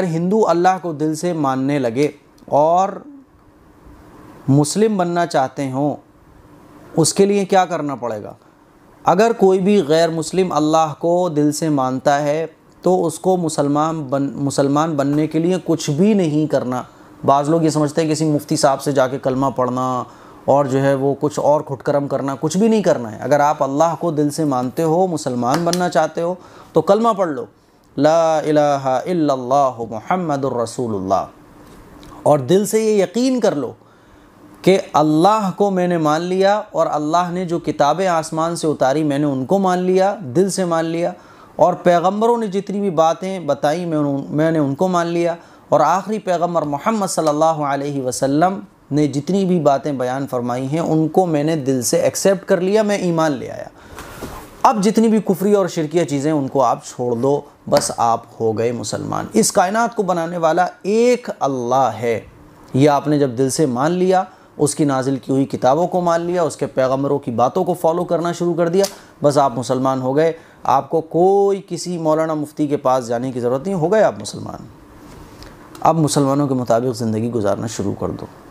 अगर हिंदू अल्लाह को दिल से मानने लगे और मुस्लिम बनना चाहते हों उसके लिए क्या करना पड़ेगा अगर कोई भी गैर मुस्लिम अल्लाह को दिल से मानता है तो उसको मुसलमान बन मुसलमान बनने के लिए कुछ भी नहीं करना बाज़ लोग ये समझते हैं किसी मुफ्ती साहब से जाके कलमा पढ़ना और जो है वो कुछ और खुटकरम करना कुछ भी नहीं करना है अगर आप अल्लाह को दिल से मानते हो मुसलमान बनना चाहते हो तो कलमा पढ़ लो ला इलाहा मोहम्मद रसूलुल्लाह और दिल से ये यकीन कर लो कि अल्लाह को मैंने मान लिया और अल्लाह ने जो किताबें आसमान से उतारी मैंने उनको मान लिया दिल से मान लिया और पैगंबरों ने जितनी भी बातें बताई मैं उन, मैंने उनको मान लिया और आखिरी पैगंबर मोहम्मद सल्लल्लाहु अलैहि वसल्लम ने जितनी भी बातें बयान फरमाई हैं उनको मैंने दिल से एक्सेप्ट कर लिया मैं ईमान ले आया अब जितनी भी कुफरी और शिरकिया चीज़ें उनको आप छोड़ दो बस आप हो गए मुसलमान इस कायनात को बनाने वाला एक अल्लाह है ये आपने जब दिल से मान लिया उसकी नाजिल की हुई किताबों को मान लिया उसके पैगम्बरों की बातों को फॉलो करना शुरू कर दिया बस आप मुसलमान हो गए आपको कोई किसी मौलाना मुफ्ती के पास जाने की ज़रूरत नहीं हो गए आप मुसलमान अब मुसलमानों के मुताबिक ज़िंदगी गुजारना शुरू कर दो